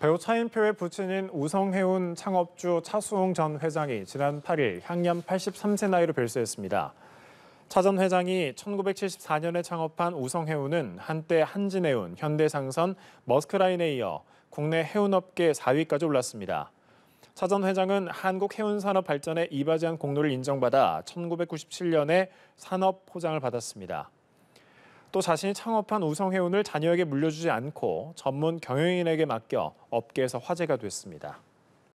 배우 차인표의 부친인 우성해운 창업주 차수홍 전 회장이 지난 8일 향년 83세 나이로 별세했습니다. 차 전 회장이 1974년에 창업한 우성해운은 한때 한진해운, 현대상선, 머스크라인에 이어 국내 해운업계 4위까지 올랐습니다. 차 전 회장은 한국해운산업 발전에 이바지한 공로를 인정받아 1997년에 산업 포장을 받았습니다. 또 자신이 창업한 우성회운을 자녀에게 물려주지 않고 전문 경영인에게 맡겨 업계에서 화제가 됐습니다.